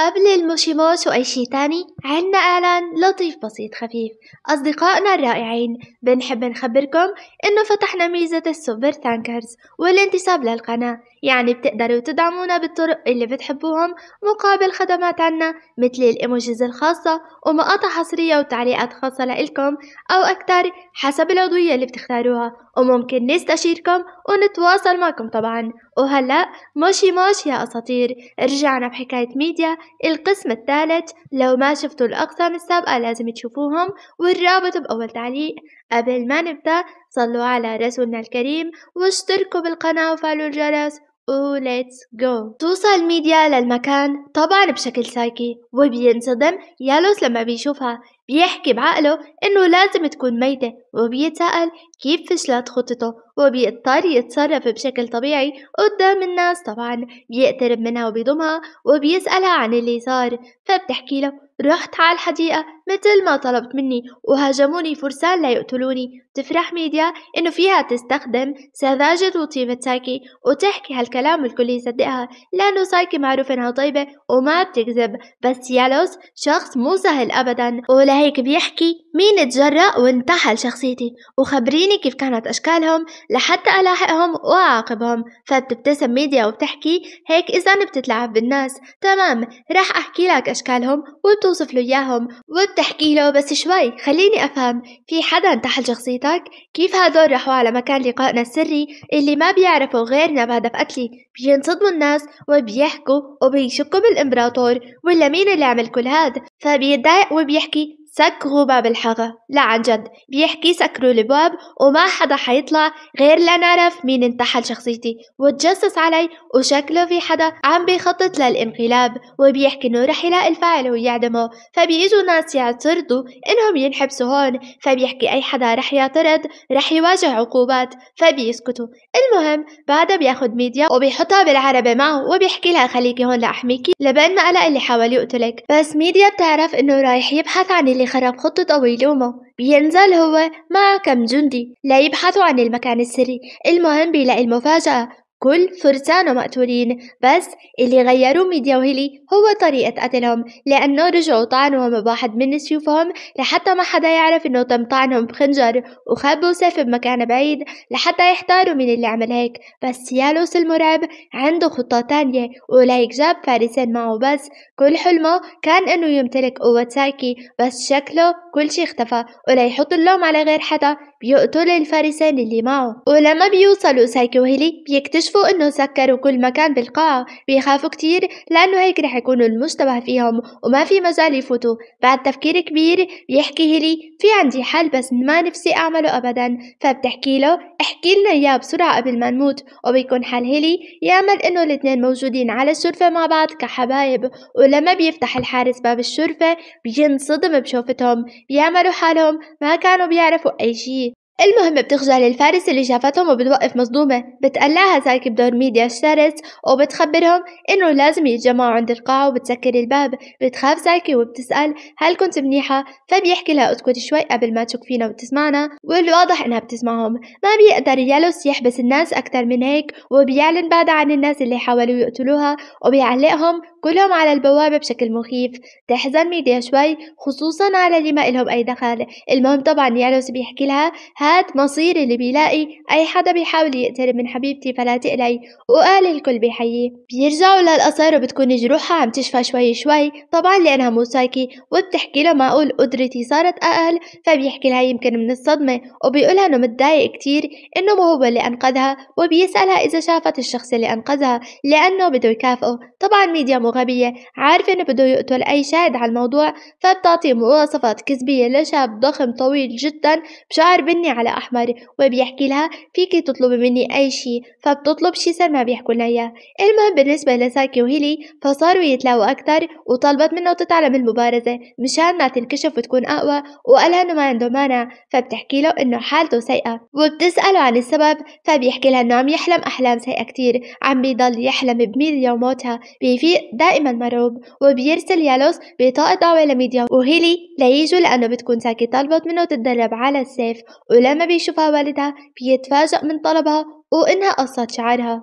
قبل الموشيموش وأي شي تاني عنا إعلان لطيف بسيط خفيف أصدقائنا الرائعين بنحب نخبركم إنه فتحنا ميزة السوبر ثانكرز والانتساب للقناة يعني بتقدروا تدعمونا بالطرق اللي بتحبوهم مقابل خدمات عنا مثل الإيموجيز الخاصة ومقاطع حصرية وتعليقات خاصة لإلكم أو أكتر حسب العضوية اللي بتختاروها وممكن نستشيركم ونتواصل معكم طبعا وهلأ ماشي ماشي يا أساطير رجعنا بحكاية ميديا القسم الثالث لو ما شفتوا الأقسام السابقة لازم تشوفوهم والرابط بأول تعليق قبل ما نبدأ صلوا على رسولنا الكريم واشتركوا بالقناة وفعلوا الجرس وليتس ليتس جو توصل ميديا للمكان طبعا بشكل سايكي وبينصدم يالوس لما بيشوفها بيحكي بعقله إنه لازم تكون ميتة وبيتساءل كيف فشلت خطته وبيضطر يتصرف بشكل طبيعي قدام الناس طبعا بيقترب منها وبيضمها وبيسألها عن اللي صار فبتحكي له رحت على الحديقة مثل ما طلبت مني وهاجموني فرسان لا يقتلوني تفرح ميديا إنه فيها تستخدم سذاجة وطيبة سايكي وتحكي هالكلام الكل يصدقها لأنه سايكي معروف إنها طيبة وما بتكذب بس يالوس شخص مو سهل أبدا ولهيك بيحكي مين تجرأ وانتحل شخصيتي وخبريني كيف كانت أشكالهم لحتى ألاحقهم وأعاقبهم فبتبتسم ميديا وبتحكي هيك إذا بتتلعب بالناس تمام راح أحكي لك أشكالهم وبتوصف له إياهم كنت تحكي له بس شوي خليني أفهم في حدا انتحل شخصيتك كيف هدول راحوا على مكان لقائنا السري اللي ما بيعرفوا غيرنا بهدف قتلي بينصدموا الناس وبيحكوا وبيشكوا بالإمبراطور ولا مين اللي عمل كل هاد فبيتضايق وبيحكي سكروا باب الحاره لا عن جد بيحكي سكروا الباب وما حدا حيطلع غير لنعرف مين انتحل شخصيتي وتجسس علي وشكله في حدا عم بيخطط للانقلاب وبيحكي انه رح يلاقي الفاعل ويعدمه فبيجوا ناس يعترضوا انهم ينحبسوا هون فبيحكي اي حدا رح يعترض رح يواجه عقوبات فبيسكتوا المهم بعدها بياخد ميديا وبيحطها بالعربة معه وبيحكي لها خليكي هون لأحميكي لبين ما قلق اللي حاول يقتلك بس ميديا بتعرف انه رايح يبحث عن اللي خرب خطة أويلومو بينزل هو مع كم جندي ليبحثوا عن المكان السري المهم بيلاقي المفاجأة كل فرسان مقتولين بس اللي غيروا ميديا وهيلي هو طريقة قتلهم لأنه رجعوا طعنهم بواحد من سيوفهم لحتى ما حدا يعرف إنه تم طعنهم بخنجر وخبوا سيف بمكان بعيد لحتى يحتاروا من اللي عمل هيك بس يالوس المرعب عنده خطة تانية ولهيك جاب فارسين معه بس كل حلمه كان إنه يمتلك قوة سايكي بس شكله كل شي اختفى وليحط اللوم على غير حدا بيقتل الفارسين اللي معه ولما بيوصلوا سايكي وهيلي بيكتشفوا اكتشفوا انه سكروا كل مكان بالقاعة بيخافوا كتير لانه هيك رح يكونوا المشتبه فيهم وما في مجال يفوتوا بعد تفكير كبير بيحكي هيلي في عندي حل بس ما نفسي اعمله ابدا فبتحكي له احكي لنا اياه بسرعة قبل ما نموت وبيكون حل هيلي يامل انه الاثنين موجودين على الشرفة مع بعض كحبايب ولما بيفتح الحارس باب الشرفة بينصدم بشوفتهم بيعملوا حالهم ما كانوا بيعرفوا اي شي المهم بتخجل الفارس اللي شافتهم وبتوقف مصدومة بتقلعها ساكي بدور ميديا الشرس وبتخبرهم إنه لازم يتجمعوا عند القاعة وبتسكر الباب بتخاف ساكي وبتسأل هل كنت منيحة فبيحكي لها اسكت شوي قبل ما تشك فينا وتسمعنا والواضح إنها بتسمعهم ما بيقدر يالوس يحبس الناس أكتر من هيك وبيعلن بعد عن الناس اللي حاولوا يقتلوها وبيعلقهم كلهم على البوابة بشكل مخيف تحزن ميديا شوي خصوصا على اللي ما إلهم أي دخل المهم طبعا يالوس بيحكي لها هاد مصير اللي بيلاقي أي حدا بيحاول يقترب من حبيبتي فلا تقلي وقال الكل بيحيي بيرجعوا للقصر وبتكون جروحها عم تشفى شوي شوي طبعا لأنها مو سايكي وبتحكي له معقول قدرتي صارت أقل فبيحكي لها يمكن من الصدمة وبيقولها إنه متضايق كتير إنه ما هو اللي أنقذها وبيسألها إذا شافت الشخص اللي أنقذها لأنه بده يكافئه طبعا ميديا مو غبية عارفة إنه بده يقتل أي شاهد على الموضوع فبتعطي مواصفات كذبية لشاب ضخم طويل جدا بشعر بني على أحمر وبيحكي لها فيكي تطلبي مني أي شي فبتطلب شي ما بيحكوا لنا إياه المهم بالنسبة لساكي وهيلي فصاروا يتلاقوا أكتر وطلبت منه تتعلم المبارزة مشان ما تنكشف وتكون أقوى وقالها إنه ما عنده مانع فبتحكي له إنه حالته سيئة وبتسأله عن السبب فبيحكي لها إنه عم يحلم أحلام سيئة كتير عم بيضل يحلم بميديا وموتها بيفيق دائما مرعوب وبيرسل يالوس بطاقة دعوة لميديا وهيلي ليجوا لأنه بتكون ساكي طلبت منه تتدرب على السيف ولا لما بيشوفها والدها بيتفاجأ من طلبها وإنها قصت شعرها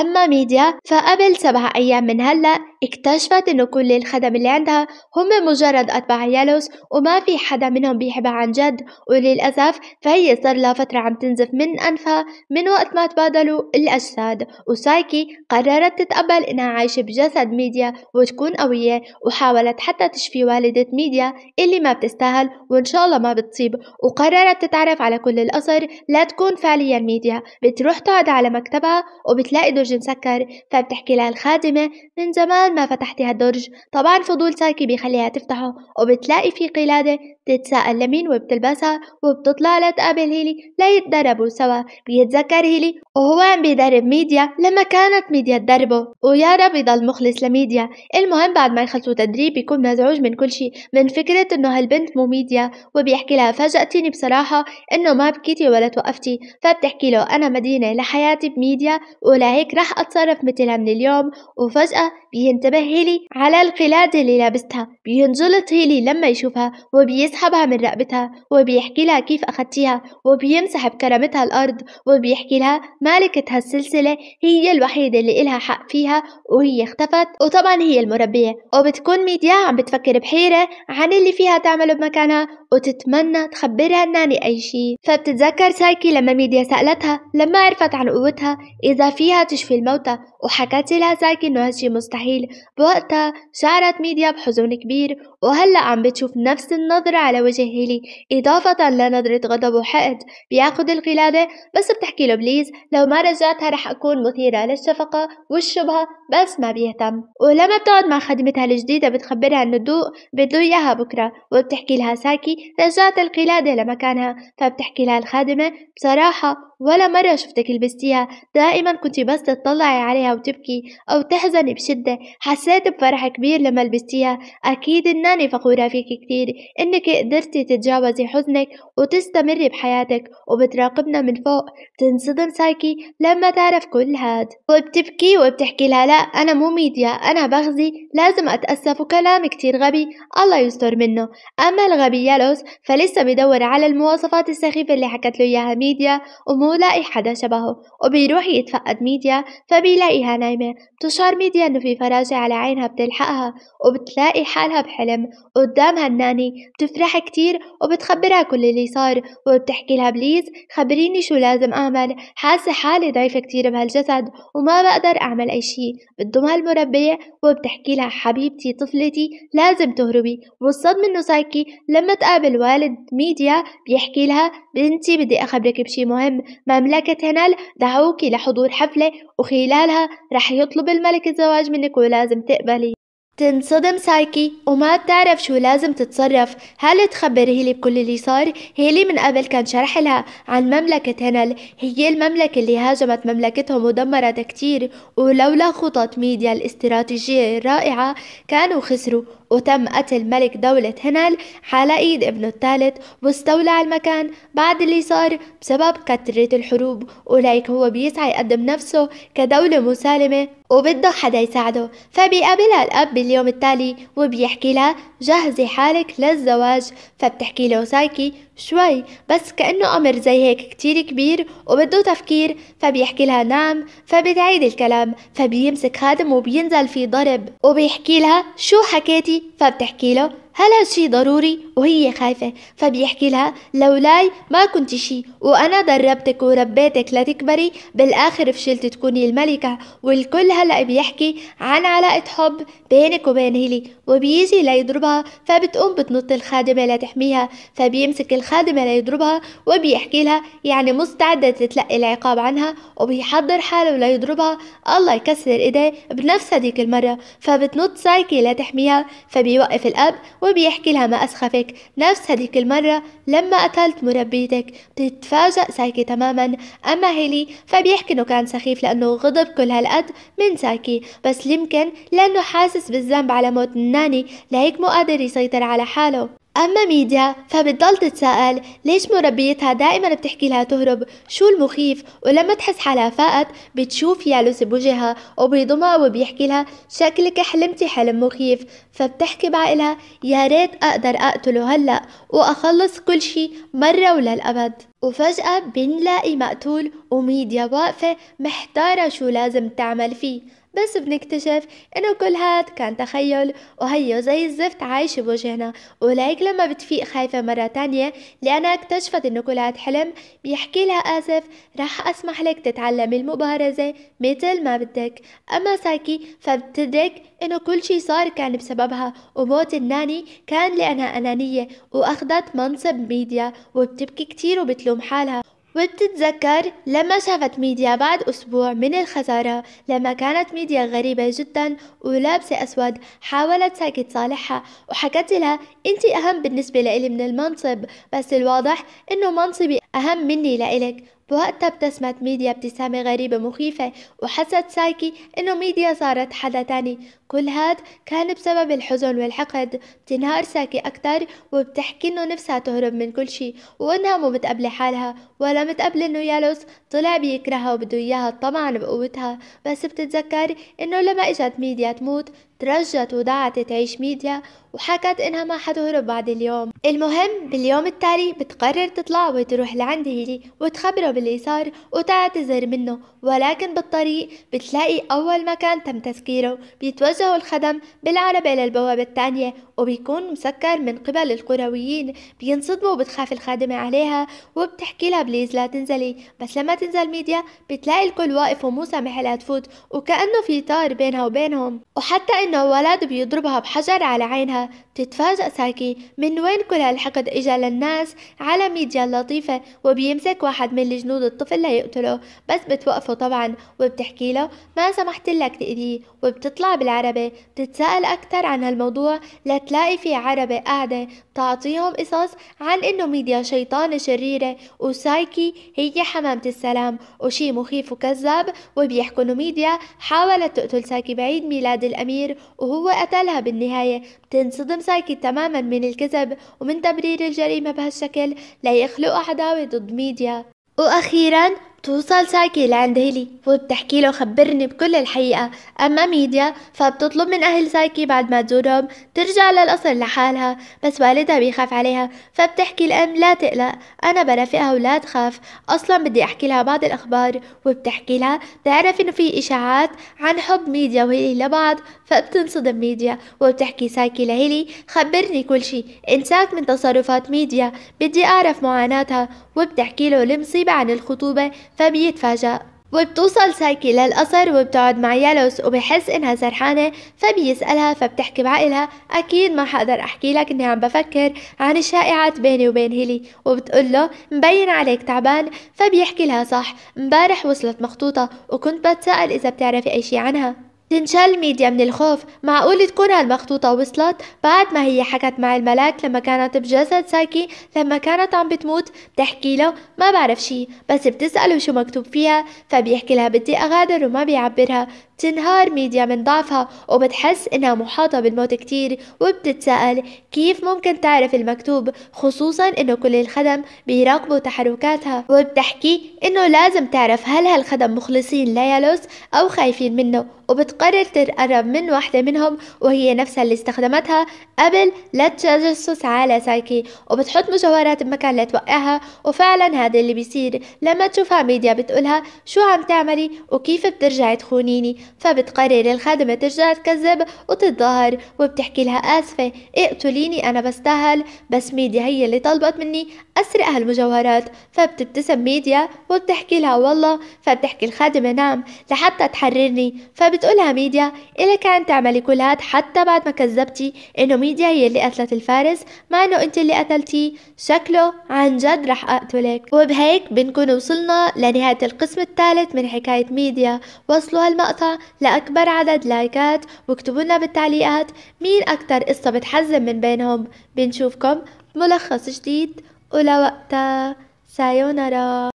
أما ميديا فقبل سبع أيام من هلأ اكتشفت إنه كل الخدم اللي عندها هم مجرد أتباع يالوس وما في حدا منهم بيحبها عن جد وللأسف فهي صار لها فترة عم تنزف من أنفها من وقت ما تبادلوا الأجساد وسايكي قررت تتقبل إنها عايشة بجسد ميديا وتكون قوية وحاولت حتى تشفي والدة ميديا اللي ما بتستاهل وإن شاء الله ما بتصيب وقررت تتعرف على كل القصر لا تكون فعليا ميديا بتروح تقعد على مكتبها وبتلاقي درج مسكر فبتحكي لها الخادمة من زمان ما فتحتي هالدرج طبعا فضول ساكي بيخليها تفتحه وبتلاقي في قلادة بتتساءل لمين وبتلبسها وبتطلع لتقابل هيلي ليتدربوا سوا بيتذكر هيلي وهو عم بيدرب ميديا لما كانت ميديا تدربه ويا رب يضل مخلص لميديا المهم بعد ما يخلصوا تدريب بيكون مزعوج من كل شيء من فكرة انه هالبنت مو ميديا وبيحكي لها فاجأتيني بصراحة انه ما بكيتي ولا توقفتي فبتحكي له انا مدينة لحياتي بميديا ولهيك رح اتصرف مثلها من اليوم وفجأة بينتهي بينتبه هيلي على القلادة اللي لابستها بينجلط هيلي لما يشوفها وبيسحبها من رقبتها وبيحكي لها كيف أخدتيها وبيمسح بكرامتها الأرض وبيحكي لها مالكة هالسلسلة هي الوحيدة اللي إلها حق فيها وهي اختفت وطبعا هي المربية وبتكون ميديا عم بتفكر بحيرة عن اللي فيها تعمله بمكانها وتتمنى تخبرها الناني أي شيء فبتتذكر سايكي لما ميديا سألتها لما عرفت عن قوتها إذا فيها تشفي الموتى وحكت لها سايكي إنه هالشي مستحيل بوقتها شعرت ميديا بحزن كبير وهلأ عم بتشوف نفس النظرة على وجه هيلي إضافة لنظرة غضب وحقد بياخد القلادة بس بتحكي له بليز لو ما رجعتها رح أكون مثيرة للشفقة والشبهة بس ما بيهتم ولما بتقعد مع خدمتها الجديدة بتخبرها إنه الضوء بده إياها بكرة وبتحكي لها ساكي رجعت القلادة لمكانها فبتحكي لها الخادمة بصراحة ولا مرة شفتك لبستيها دائما كنت بس تطلعي عليها وتبكي أو تحزني بشدة حسيت بفرح كبير لما لبستيها أكيد الناس أنا فخورة فيك كتير إنك قدرتي تتجاوزي حزنك وتستمري بحياتك وبتراقبنا من فوق بتنصدم سايكي لما تعرف كل هاد وبتبكي وبتحكي لها لا أنا مو ميديا أنا بغزي لازم أتأسف وكلام كتير غبي الله يستر منه أما الغبي يالوس فلسه بيدور على المواصفات السخيفة اللي حكت له إياها ميديا ومو لاقي حدا شبهه وبيروح يتفقد ميديا فبيلاقيها نايمة بتشعر ميديا إنه في فراشة على عينها بتلحقها وبتلاقي حالها بحلم بتبتسم قدام هناني بتفرح كتير وبتخبرها كل اللي صار وبتحكي لها بليز خبريني شو لازم أعمل حاسة حالي ضعيفة كتير بهالجسد وما بقدر أعمل أي شي بتضمها المربية وبتحكي لها حبيبتي طفلتي لازم تهربي والصدمة إنه سايكي لما تقابل والد ميديا بيحكي لها بنتي بدي أخبرك بشي مهم مملكة هنال دعوكي لحضور حفلة وخلالها رح يطلب الملك الزواج منك ولازم تقبلي تنصدم سايكي وما بتعرف شو لازم تتصرف هل تخبر هيلي بكل اللي صار هيلي من قبل كان شرح لها عن مملكة هنل هي المملكة اللي هاجمت مملكتهم ودمرت كتير ولولا خطط ميديا الاستراتيجية الرائعة كانوا خسروا وتم قتل ملك دولة هنل على ايد ابنه الثالث واستولى على المكان بعد اللي صار بسبب كثرة الحروب وليك هو بيسعى يقدم نفسه كدولة مسالمة وبده حدا يساعده فبيقابلها الأب باليوم التالي وبيحكي لها جهزي حالك للزواج فبتحكي له سايكي شوي بس كأنه أمر زي هيك كتير كبير وبده تفكير فبيحكي لها نعم فبتعيد الكلام فبيمسك خادم وبينزل في ضرب وبيحكي لها شو حكيتي فبتحكي له هل هالشي ضروري وهي خايفة فبيحكي لها لولاي ما كنت شي وأنا دربتك وربيتك لتكبري بالآخر فشلت تكوني الملكة والكل هلأ بيحكي عن علاقة حب بينك وبين هيلي وبيجي ليضربها فبتقوم بتنط الخادمة لتحميها فبيمسك الخادمة ليضربها وبيحكي لها يعني مستعدة تتلقي العقاب عنها وبيحضر حاله ليضربها الله يكسر ايديه بنفس هديك المرة فبتنط سايكي لتحميها فبيوقف الأب وبيحكي لها ما أسخفك نفس هذيك المرة لما قتلت مربيتك بتتفاجأ سايكي تماما أما هيلي فبيحكي إنه كان سخيف لأنه غضب كل هالقد من سايكي بس يمكن لأنه حاسس بالذنب على موت الناني لهيك مو قادر يسيطر على حاله أما ميديا فبتضل تتساءل ليش مربيتها دائما بتحكي لها تهرب شو المخيف ولما تحس حالها فاقت بتشوف يالوس بوجهها وبيضمها وبيحكي لها شكلك حلمتي حلم مخيف فبتحكي بعقلها يا ريت أقدر أقتله هلأ وأخلص كل شي مرة وللأبد وفجأة بنلاقي مقتول وميديا واقفة محتارة شو لازم تعمل فيه بس بنكتشف انه كل هاد كان تخيل وهيو زي الزفت عايشة بوجهنا ولهيك لما بتفيق خايفة مرة تانية لأنها اكتشفت انه كل هاد حلم بيحكي لها آسف رح أسمح لك تتعلمي المبارزة مثل ما بدك أما ساكي فبتدرك انه كل شي صار كان بسببها وموت الناني كان لأنها أنانية وأخذت منصب ميديا وبتبكي كتير وبتلوم حالها وبتتذكر لما شافت ميديا بعد أسبوع من الخسارة لما كانت ميديا غريبة جدا ولابسة أسود حاولت ساكت صالحها وحكت لها أنت أهم بالنسبة لإلي من المنصب بس الواضح أنه منصبي أهم مني لإلك بوقتها ابتسمت ميديا ابتسامة غريبة مخيفة وحست سايكي انه ميديا صارت حدا تاني كل هاد كان بسبب الحزن والحقد بتنهار ساكي أكتر وبتحكي إنه نفسها تهرب من كل شي وإنها مو متقبلة حالها ولا متقبلة إنه يالوس طلع بيكرهها وبده إياها طبعا بقوتها بس بتتذكر إنه لما إجت ميديا تموت ترجت ودعت تعيش ميديا وحكت إنها ما حتهرب بعد اليوم المهم باليوم التالي بتقرر تطلع وتروح لعند هيلي وتخبره باللي صار وتعتذر منه ولكن بالطريق بتلاقي أول مكان تم تسكيره بيتوجه وجهه الخدم بالعربة للبوابة الثانية وبيكون مسكر من قبل القرويين بينصدموا وبتخاف الخادمة عليها وبتحكي لها بليز لا تنزلي بس لما تنزل ميديا بتلاقي الكل واقف ومو سامح لها تفوت وكأنه في طار بينها وبينهم وحتى انه ولد بيضربها بحجر على عينها بتتفاجأ ساكي من وين كل هالحقد اجا للناس على ميديا اللطيفة وبيمسك واحد من الجنود الطفل ليقتله بس بتوقفه طبعا وبتحكي له ما سمحت لك تأذيه وبتطلع بالعربة عربي بتتساءل أكتر عن هالموضوع لتلاقي في عربي قاعدة بتعطيهم قصص عن إنه ميديا شيطانة شريرة وسايكي هي حمامة السلام وشي مخيف وكذاب وبيحكوا إنه ميديا حاولت تقتل سايكي بعيد ميلاد الأمير وهو قتلها بالنهاية بتنصدم سايكي تماما من الكذب ومن تبرير الجريمة بهالشكل ليخلقوا عداوة ضد ميديا وأخيرا توصل ساكي لعند هيلي وبتحكي له خبرني بكل الحقيقة أما ميديا فبتطلب من أهل ساكي بعد ما تزورهم ترجع للقصر لحالها بس والدها بيخاف عليها فبتحكي الأم لا تقلق أنا برافقها ولا تخاف أصلا بدي أحكي لها بعض الأخبار وبتحكي لها تعرف إنه في إشاعات عن حب ميديا وهيلي لبعض فبتنصدم ميديا وبتحكي ساكي لهيلي خبرني كل شي انساك من تصرفات ميديا بدي أعرف معاناتها وبتحكي له المصيبة عن الخطوبة فبيتفاجأ وبتوصل سايكي للقصر وبتقعد مع يالوس وبحس انها سرحانة فبيسألها فبتحكي بعقلها اكيد ما حقدر احكي لك اني عم بفكر عن الشائعات بيني وبين هيلي وبتقول له مبين عليك تعبان فبيحكي لها صح امبارح وصلت مخطوطة وكنت بتسأل اذا بتعرفي اي شي عنها تنشل ميديا من الخوف معقول تكون هالمخطوطة وصلت بعد ما هي حكت مع الملاك لما كانت بجسد ساكي لما كانت عم بتموت بتحكي له ما بعرف شي بس بتسأله شو مكتوب فيها فبيحكي لها بدي أغادر وما بيعبرها بتنهار ميديا من ضعفها وبتحس إنها محاطة بالموت كتير وبتتسأل كيف ممكن تعرف المكتوب خصوصا إنه كل الخدم بيراقبوا تحركاتها وبتحكي إنه لازم تعرف هل هالخدم مخلصين ليالوس أو خايفين منه وبتق قرر تتقرب من واحدة منهم وهي نفسها اللي استخدمتها قبل تجسس على سايكي وبتحط مجوهرات بمكان لتوقعها وفعلا هذا اللي بيصير لما تشوفها ميديا بتقولها شو عم تعملي وكيف بترجعي تخونيني فبتقرر الخادمة ترجع تكذب وتتظاهر وبتحكي لها آسفة اقتليني أنا بستاهل بس ميديا هي اللي طلبت مني أسرق هالمجوهرات فبتبتسم ميديا وبتحكي لها والله فبتحكي الخادمة نعم لحتى تحررني فبتقولها ميديا اللي كانت تعملي كل هاد حتى بعد ما كذبتي انه ميديا هي اللي قتلت الفارس مع انه انت اللي قتلتيه شكله عن جد رح اقتلك وبهيك بنكون وصلنا لنهاية القسم الثالث من حكاية ميديا وصلوا هالمقطع لأكبر عدد لايكات واكتبوا لنا بالتعليقات مين أكتر قصة بتحزن من بينهم بنشوفكم ملخص جديد ولوقتها سايونارا